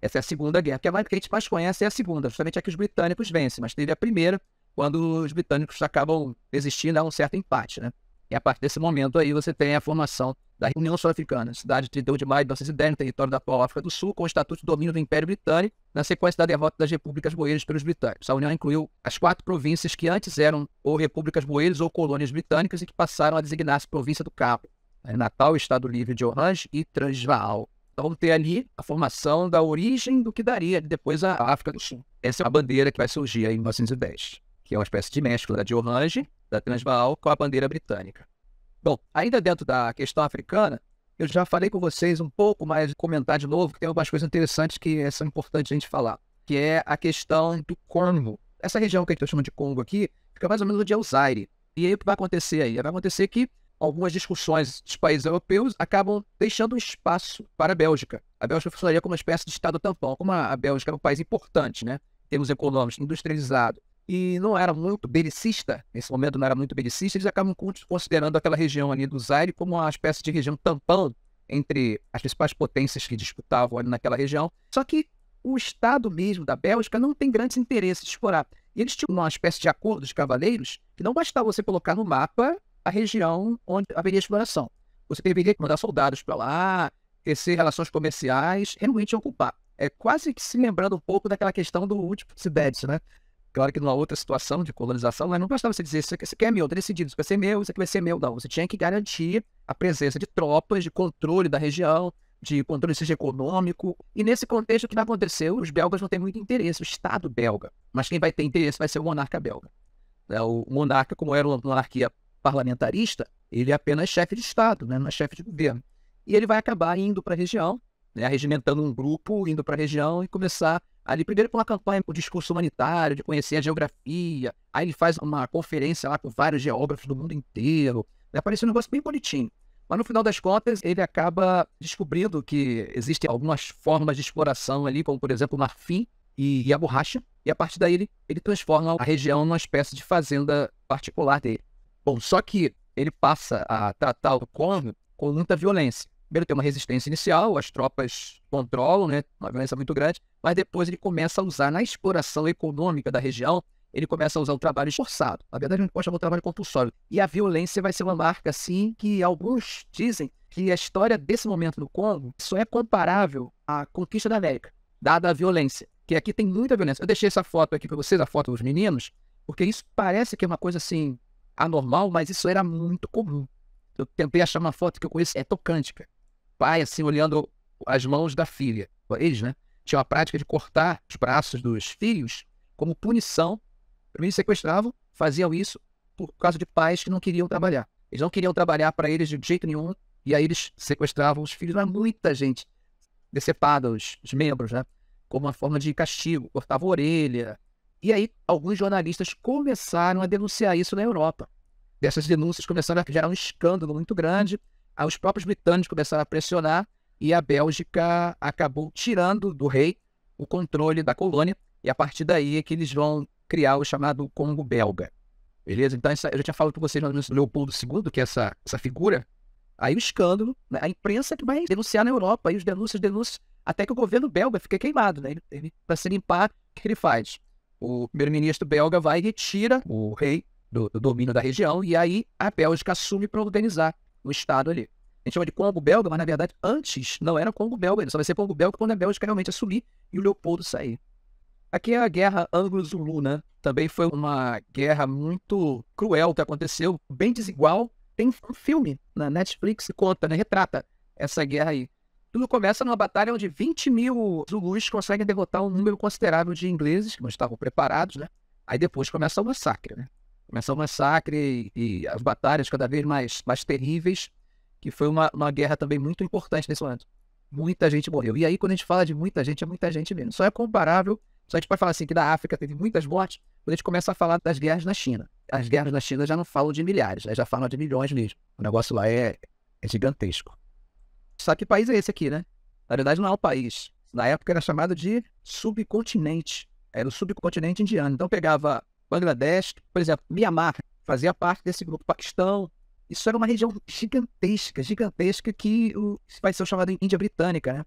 Essa é a segunda guerra, porque a que a gente mais conhece é a segunda, justamente é que os britânicos vencem, mas teve a primeira, quando os britânicos acabam resistindo a um certo empate, né? E a partir desse momento aí você tem a formação da União Sul-Africana, cidade de 31 de maio de 1910, no território da atual África do Sul, com o estatuto de domínio do Império Britânico, na sequência da derrota das repúblicas boeiras pelos britânicos. A União incluiu as quatro províncias que antes eram ou repúblicas boeiras ou colônias britânicas e que passaram a designar-se província do Cabo, né? Natal, Estado Livre de Orange e Transvaal. Então, ter ali a formação da origem do que daria depois a África do Sul. Essa é a bandeira que vai surgir em 1910, que é uma espécie de mescla de Orange, da Transvaal, com a bandeira britânica. Bom, ainda dentro da questão africana, eu já falei com vocês um pouco, mas comentar de novo, que tem algumas coisas interessantes que são importantes a gente falar, que é a questão do Congo. Essa região que a gente chama de Congo aqui, fica mais ou menos no de Alzaire. É e aí o que vai acontecer aí? Vai acontecer que algumas discussões dos países europeus acabam deixando um espaço para a Bélgica. A Bélgica funcionaria como uma espécie de estado tampão, como a Bélgica é um país importante, né? Em termos econômicos, industrializado, e não era muito belicista, nesse momento não era muito belicista, eles acabam considerando aquela região ali do Zaire como uma espécie de região tampão entre as principais potências que disputavam ali naquela região. Só que o Estado mesmo da Bélgica não tem grandes interesses de explorar. E eles tinham uma espécie de acordo de cavaleiros que não bastava você colocar no mapa a região onde haveria exploração. Você deveria mandar soldados para lá, tecer relações comerciais, realmente ocupar. É quase que se lembrando um pouco daquela questão do último Sibete, né? Claro que numa outra situação de colonização, não bastava você dizer isso aqui, isso é meu, tá decidido, isso vai ser meu, isso aqui vai ser meu. Não, você tinha que garantir a presença de tropas, de controle da região, de controle seja econômico. E nesse contexto, o que vai acontecer? Os belgas não têm muito interesse, o Estado belga. Mas quem vai ter interesse vai ser o monarca belga. É, o monarca, como era uma monarquia parlamentarista, ele é apenas chefe de Estado, né? não é chefe de governo. E ele vai acabar indo para a região, né? regimentando um grupo, indo para a região e começar ali, primeiro com uma campanha por discurso humanitário, de conhecer a geografia, aí ele faz uma conferência lá com vários geógrafos do mundo inteiro, né? parece um negócio bem bonitinho. Mas no final das contas, ele acaba descobrindo que existem algumas formas de exploração ali, como por exemplo o marfim e, e a borracha, e a partir daí ele, ele transforma a região numa espécie de fazenda particular dele. Bom, só que ele passa a tratar o Congo com muita violência. Primeiro tem uma resistência inicial, as tropas controlam, né, uma violência muito grande, mas depois ele começa a usar na exploração econômica da região, ele começa a usar o trabalho forçado. Na verdade, a gente pode chamar o trabalho compulsório. E a violência vai ser uma marca, assim, que alguns dizem que a história desse momento no Congo só é comparável à conquista da América, dada a violência. Que aqui tem muita violência. Eu deixei essa foto aqui para vocês, a foto dos meninos, porque isso parece que é uma coisa assim anormal, mas isso era muito comum. Eu tentei achar uma foto que eu conheço, é tocante, cara. Pai, assim, olhando as mãos da filha, eles, né? Tinha a prática de cortar os braços dos filhos como punição. Eles sequestravam, faziam isso por causa de pais que não queriam trabalhar. Eles não queriam trabalhar para eles de jeito nenhum, e aí eles sequestravam os filhos, mas muita gente decepada, os, os membros, né? Como uma forma de castigo, cortava a orelha, e aí, alguns jornalistas começaram a denunciar isso na Europa. Dessas denúncias começaram a gerar um escândalo muito grande. os próprios britânicos começaram a pressionar e a Bélgica acabou tirando do rei o controle da colônia. E a partir daí é que eles vão criar o chamado Congo belga. Beleza? Então, essa, eu já tinha falado para vocês no Leopoldo II, que é essa, essa figura. Aí o escândalo, né? a imprensa que vai denunciar na Europa, aí os denúncias, denúncias, até que o governo belga fica queimado, né? Ele, para se limpar, o que ele faz? o primeiro-ministro belga vai e retira o rei do, do, domínio da região, e aí a Bélgica assume para organizar o Estado ali. A gente chama de Congo belga, mas na verdade antes não era Congo belga, só vai ser Congo belga quando a Bélgica realmente assumir e o Leopoldo sair. Aqui é a guerra anglo-zulu, né? Também foi uma guerra muito cruel que aconteceu, bem desigual. Tem um filme na Netflix que conta, né? Retrata essa guerra aí. Tudo começa numa batalha onde 20 mil zulus conseguem derrotar um número considerável de ingleses, que não estavam preparados, né? Aí depois começa o massacre, né? Começa o massacre e, e as batalhas cada vez mais, mais terríveis, que foi uma, uma guerra também muito importante nesse momento. Muita gente morreu. E aí, quando a gente fala de muita gente, é muita gente mesmo. Só é comparável, só a gente pode falar assim, que da África teve muitas mortes, quando a gente começa a falar das guerras na China. As guerras na China já não falam de milhares, né? já falam de milhões mesmo. O negócio lá é, é gigantesco sabe que país é esse aqui, né? Na verdade, não é um país. Na época era chamado de subcontinente. Era o subcontinente indiano. Então pegava Bangladesh, por exemplo, Mianmar fazia parte desse grupo Paquistão. Isso era uma região gigantesca, gigantesca que o, vai ser chamada Índia Britânica, né?